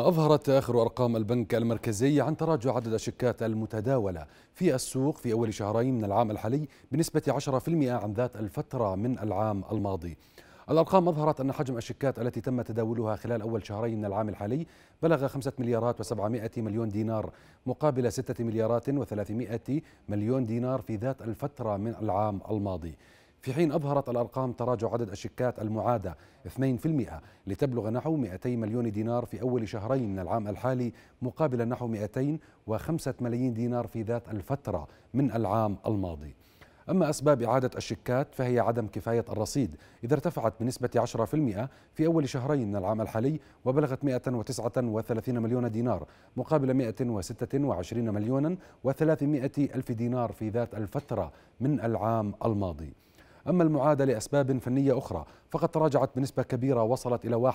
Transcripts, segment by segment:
أظهرت آخر أرقام البنك المركزي عن تراجع عدد الشيكات المتداولة في السوق في أول شهرين من العام الحالي بنسبة 10% عن ذات الفترة من العام الماضي الأرقام أظهرت أن حجم الشيكات التي تم تداولها خلال أول شهرين من العام الحالي بلغ 5 مليارات و700 مليون دينار مقابل 6 مليارات و300 مليون دينار في ذات الفترة من العام الماضي في حين أظهرت الأرقام تراجع عدد الشيكات المعادة 2% لتبلغ نحو 200 مليون دينار في أول شهرين من العام الحالي مقابل نحو 205 ملايين دينار في ذات الفترة من العام الماضي أما أسباب إعادة الشيكات فهي عدم كفاية الرصيد إذا ارتفعت بنسبة 10% في أول شهرين من العام الحالي وبلغت 139 مليون دينار مقابل 126 مليون و300 ألف دينار في ذات الفترة من العام الماضي أما المعادة لأسباب فنية أخرى فقد تراجعت بنسبة كبيرة وصلت إلى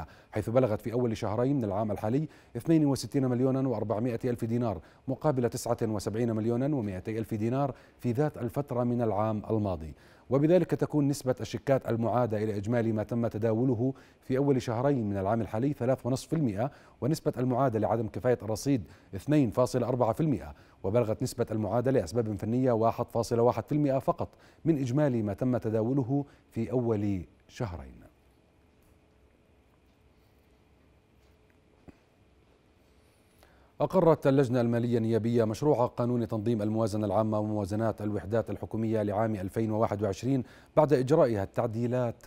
21% حيث بلغت في أول شهرين من العام الحالي 62 مليون و400 ألف دينار مقابل 79 مليون و200 ألف دينار في ذات الفترة من العام الماضي وبذلك تكون نسبة الشيكات المعادة إلى إجمالي ما تم تداوله في أول شهرين من العام الحالي 3.5% ونسبة المعادة لعدم كفاية الرصيد 2.4% وبلغت نسبة المعادة لأسباب فنية 1.1% فقط من إجمالي ما تم تداوله في أول شهرين أقرت اللجنة المالية النيابية مشروع قانون تنظيم الموازنة العامة وموازنات الوحدات الحكومية لعام 2021 بعد إجرائها التعديلات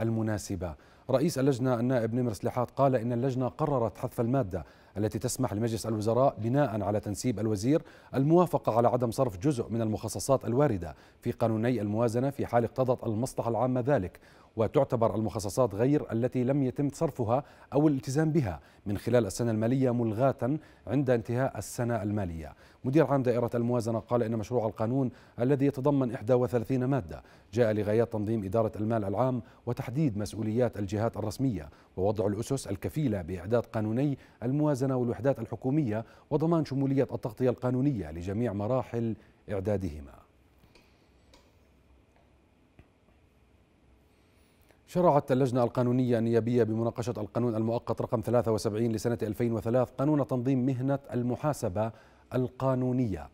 المناسبة رئيس اللجنة النائب نمر سلحات قال إن اللجنة قررت حذف المادة التي تسمح لمجلس الوزراء بناء على تنسيب الوزير الموافقة على عدم صرف جزء من المخصصات الواردة في قانوني الموازنة في حال اقتضت المصلحة العامة ذلك وتعتبر المخصصات غير التي لم يتم صرفها أو الالتزام بها من خلال السنة المالية ملغاة عند انتهاء السنة المالية مدير عام دائرة الموازنة قال إن مشروع القانون الذي يتضمن 31 مادة جاء لغايات تنظيم إدارة المال العام وتحديد مسؤوليات الجهات الرسمية ووضع الأسس الكفيلة بإعداد قانوني الموازنة والوحدات الحكومية وضمان شمولية التغطية القانونية لجميع مراحل إعدادهما شرعت اللجنة القانونية النيابية بمناقشة القانون المؤقت رقم 73 لسنة 2003 قانون تنظيم مهنة المحاسبة القانونية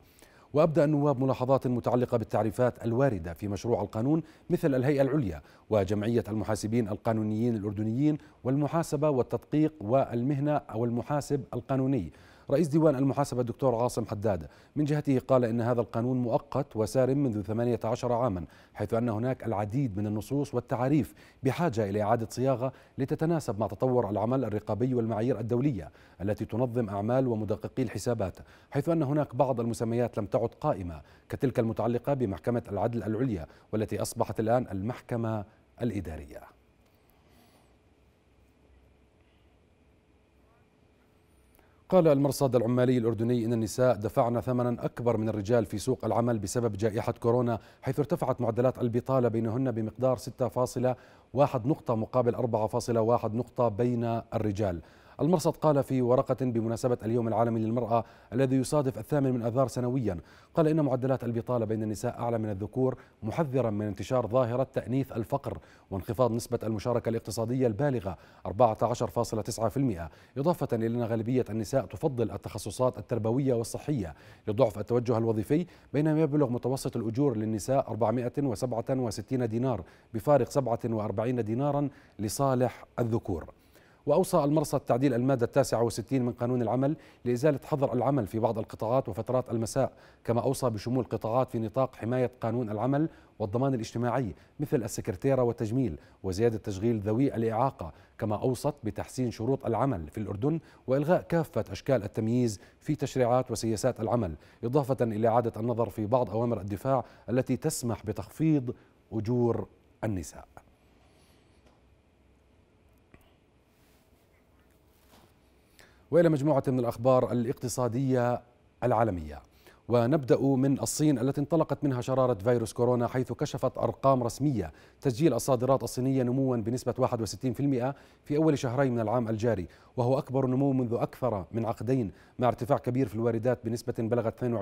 وابدا النواب ملاحظات متعلقة بالتعريفات الواردة في مشروع القانون مثل الهيئة العليا وجمعية المحاسبين القانونيين الأردنيين والمحاسبة والتدقيق والمهنة أو المحاسب القانوني رئيس ديوان المحاسبة الدكتور عاصم حداد من جهته قال إن هذا القانون مؤقت وسار منذ 18 عاما حيث أن هناك العديد من النصوص والتعاريف بحاجة إلى إعادة صياغة لتتناسب مع تطور العمل الرقابي والمعايير الدولية التي تنظم أعمال ومدققي الحسابات حيث أن هناك بعض المسميات لم تعد قائمة كتلك المتعلقة بمحكمة العدل العليا والتي أصبحت الآن المحكمة الإدارية قال المرصد العمالي الأردني إن النساء دفعن ثمنا أكبر من الرجال في سوق العمل بسبب جائحة كورونا حيث ارتفعت معدلات البطالة بينهن بمقدار 6.1 نقطة مقابل 4.1 نقطة بين الرجال المرصد قال في ورقة بمناسبة اليوم العالمي للمرأة الذي يصادف الثامن من أذار سنويا قال إن معدلات البطالة بين النساء أعلى من الذكور محذرا من انتشار ظاهرة تأنيث الفقر وانخفاض نسبة المشاركة الاقتصادية البالغة 14.9% إضافة إلى أن غالبية النساء تفضل التخصصات التربوية والصحية لضعف التوجه الوظيفي بينما يبلغ متوسط الأجور للنساء 467 دينار بفارق 47 دينارا لصالح الذكور وأوصى المرصد تعديل المادة التاسعة وستين من قانون العمل لإزالة حظر العمل في بعض القطاعات وفترات المساء كما أوصى بشمول قطاعات في نطاق حماية قانون العمل والضمان الاجتماعي مثل السكرتيرة والتجميل وزيادة تشغيل ذوي الإعاقة كما أوصت بتحسين شروط العمل في الأردن وإلغاء كافة أشكال التمييز في تشريعات وسياسات العمل إضافة إلى إعادة النظر في بعض أوامر الدفاع التي تسمح بتخفيض أجور النساء والى مجموعه من الاخبار الاقتصاديه العالميه ونبدأ من الصين التي انطلقت منها شرارة فيروس كورونا حيث كشفت أرقام رسمية تسجيل الصادرات الصينية نموا بنسبة 61% في أول شهرين من العام الجاري وهو أكبر نمو منذ أكثر من عقدين مع ارتفاع كبير في الواردات بنسبة بلغت 22.2%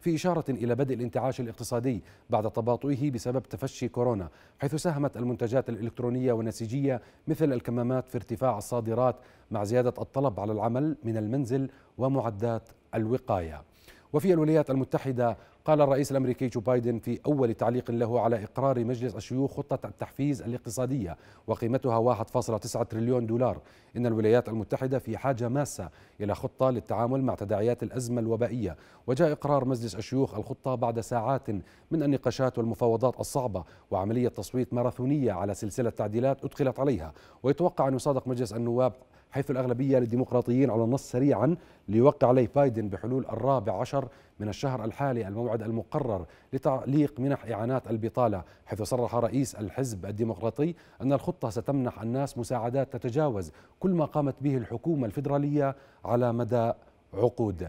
في إشارة إلى بدء الانتعاش الاقتصادي بعد تباطؤه بسبب تفشي كورونا حيث ساهمت المنتجات الإلكترونية والنسيجية مثل الكمامات في ارتفاع الصادرات مع زيادة الطلب على العمل من المنزل ومعدات الوقايه وفي الولايات المتحدة قال الرئيس الأمريكي جو بايدن في أول تعليق له على إقرار مجلس الشيوخ خطة التحفيز الاقتصادية وقيمتها 1.9 تريليون دولار إن الولايات المتحدة في حاجة ماسة إلى خطة للتعامل مع تداعيات الأزمة الوبائية وجاء إقرار مجلس الشيوخ الخطة بعد ساعات من النقاشات والمفاوضات الصعبة وعملية تصويت ماراثونية على سلسلة تعديلات أدخلت عليها ويتوقع أن يصادق مجلس النواب حيث الأغلبية للديمقراطيين على النص سريعا ليوقع عليه بايدن بحلول الرابع عشر من الشهر الحالي الموعد المقرر لتعليق منح إعانات البطالة حيث صرح رئيس الحزب الديمقراطي أن الخطة ستمنح الناس مساعدات تتجاوز كل ما قامت به الحكومة الفيدرالية على مدى عقود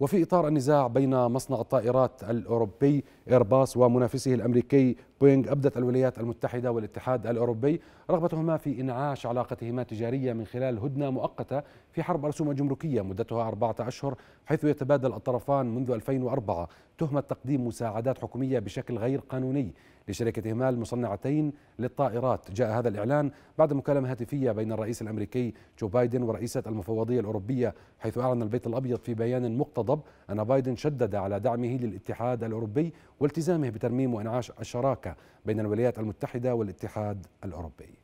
وفي إطار النزاع بين مصنع الطائرات الأوروبي إيرباص ومنافسه الأمريكي بوينغ أبدت الولايات المتحدة والاتحاد الأوروبي رغبتهما في إنعاش علاقتهما التجارية من خلال هدنة مؤقتة في حرب ارسوم جمركية مدتها أربعة أشهر حيث يتبادل الطرفان منذ 2004 تهمة تقديم مساعدات حكومية بشكل غير قانوني لشركتهما المصنعتين للطائرات جاء هذا الإعلان بعد مكالمة هاتفية بين الرئيس الأمريكي جو بايدن ورئيسة المفوضية الأوروبية حيث أعلن البيت الأبيض في بيان مقتضب أن بايدن شدد على دعمه للاتحاد الأوروبي والتزامه بترميم وإنعاش الشراكة بين الولايات المتحدة والاتحاد الأوروبي